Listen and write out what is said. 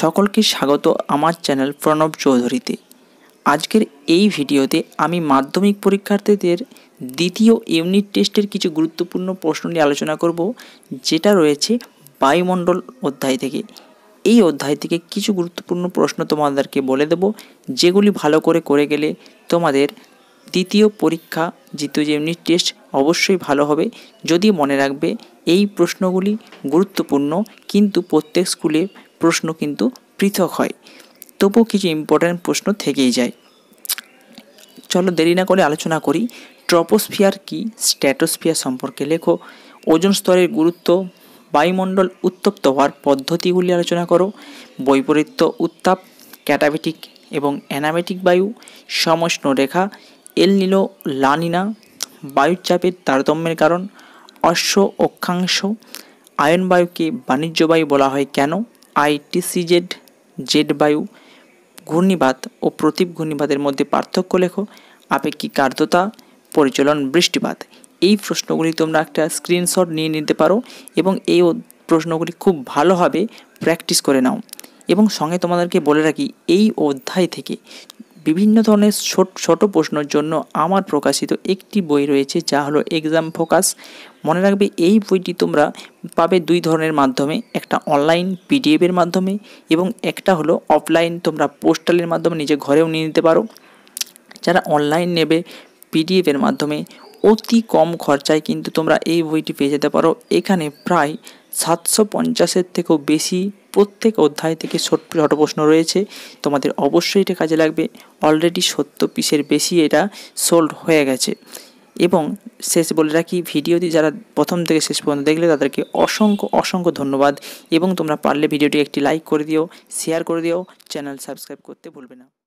সকলকে স্বাগত আমার চ্যানেল প্রণব চৌধুরীতে আজকের এই ভিডিওতে আমি মাধ্যমিক পরীক্ষার্থীদের দ্বিতীয় ইউনিট টেস্টের কিছু গুরুত্বপূর্ণ প্রশ্ন নিয়ে আলোচনা করব যেটা রয়েছে বায়ুমণ্ডল অধ্যায় থেকে এই অধ্যায় থেকে কিছু গুরুত্বপূর্ণ প্রশ্ন তোমাদেরকে বলে দেব যেগুলি ভালো করে করে গেলে তোমাদের দ্বিতীয় পরীক্ষা দ্বিতীয় ইউনিট টেস্ট অবশ্যই ভালো হবে যদি মনে রাখবে এই প্রশ্নগুলি গুরুত্বপূর্ণ কিন্তু প্রত্যেক স্কুলে প্রশ্ন কিন্তু পৃথক হয় তবুও কিছু ইম্পর্ট্যান্ট প্রশ্ন থেকেই যায় চলো দেরি না করে আলোচনা করি ট্রপোস্ফিয়ার কি স্ট্র্যাটোস্ফিয়ার সম্পর্কে লেখো ওজন স্তরের গুরুত্ব বায়ুমণ্ডল উত্তপ্ত হওয়ার পদ্ধতিগুলি আলোচনা করো বৈপরীত্য উত্তাপ ক্যাটাবেটিক এবং অ্যানামেটিক বায়ু রেখা এল নিল লানিনা বায়ুর চাপের তারতম্যের কারণ অশ্ব অক্ষাংশ আয়ন বায়ুকে বাণিজ্য বায়ু বলা হয় কেন আইটিসিজেড জেড বায়ু ঘূর্ণিবাত ও প্রতীপ ঘূর্ণিবাদের মধ্যে পার্থক্য লেখো আপেক্ষিক আর্দ্রতা পরিচলন বৃষ্টিপাত এই প্রশ্নগুলি তোমরা একটা স্ক্রিনশট নিয়ে নিতে পারো এবং এই প্রশ্নগুলি খুব ভালোভাবে প্র্যাকটিস করে নাও এবং সঙ্গে তোমাদেরকে বলে রাখি এই অধ্যায় থেকে বিভিন্ন ধরনের ছোট ছোট প্রশ্নের জন্য আমার প্রকাশিত একটি বই রয়েছে যা হলো এক্সাম ফোকাস মনে রাখবে এই বইটি তোমরা পাবে দুই ধরনের মাধ্যমে একটা অনলাইন পিডিএফের মাধ্যমে এবং একটা হলো অফলাইন তোমরা পোস্টালের মাধ্যমে নিজে ঘরেও নিয়ে নিতে পারো যারা অনলাইন নেবে পিডিএফের মাধ্যমে অতি কম খরচায় কিন্তু তোমরা এই বইটি পেয়ে যেতে পারো এখানে প্রায় সাতশো পঞ্চাশের থেকেও বেশি প্রত্যেক অধ্যায় থেকে ছোট প্রশ্ন রয়েছে তোমাদের অবশ্যই এটা কাজে লাগবে অলরেডি সত্য পিসের বেশি এটা সোল্ড হয়ে গেছে এবং শেষ বলে রাখি ভিডিওটি যারা প্রথম থেকে শেষ পর্যন্ত দেখলে তাদেরকে অসংখ্য অসংখ্য ধন্যবাদ এবং তোমরা পারলে ভিডিওটি একটি লাইক করে দিও শেয়ার করে দিও চ্যানেল সাবস্ক্রাইব করতে ভুলবে না